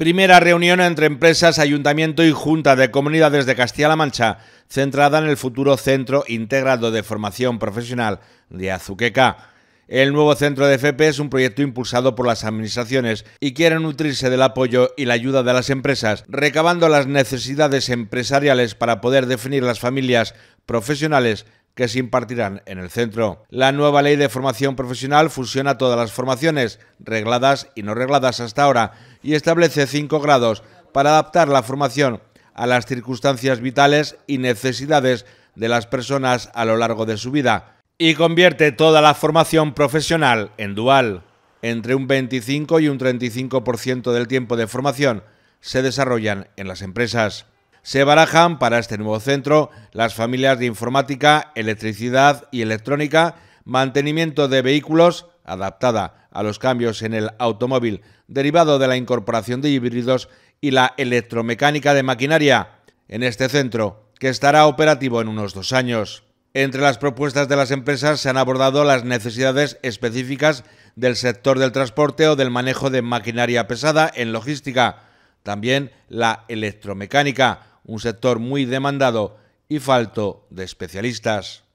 Primera reunión entre empresas, ayuntamiento y junta de comunidades de Castilla-La Mancha, centrada en el futuro Centro Integrado de Formación Profesional de Azuqueca. El nuevo centro de FP es un proyecto impulsado por las administraciones y quiere nutrirse del apoyo y la ayuda de las empresas, recabando las necesidades empresariales para poder definir las familias profesionales que se impartirán en el centro. La nueva ley de formación profesional fusiona todas las formaciones, regladas y no regladas hasta ahora, y establece cinco grados para adaptar la formación a las circunstancias vitales y necesidades de las personas a lo largo de su vida y convierte toda la formación profesional en dual. Entre un 25 y un 35% del tiempo de formación se desarrollan en las empresas se barajan para este nuevo centro las familias de informática, electricidad y electrónica, mantenimiento de vehículos, adaptada a los cambios en el automóvil derivado de la incorporación de híbridos y la electromecánica de maquinaria, en este centro, que estará operativo en unos dos años. Entre las propuestas de las empresas se han abordado las necesidades específicas del sector del transporte o del manejo de maquinaria pesada en logística, también la electromecánica, un sector muy demandado y falto de especialistas.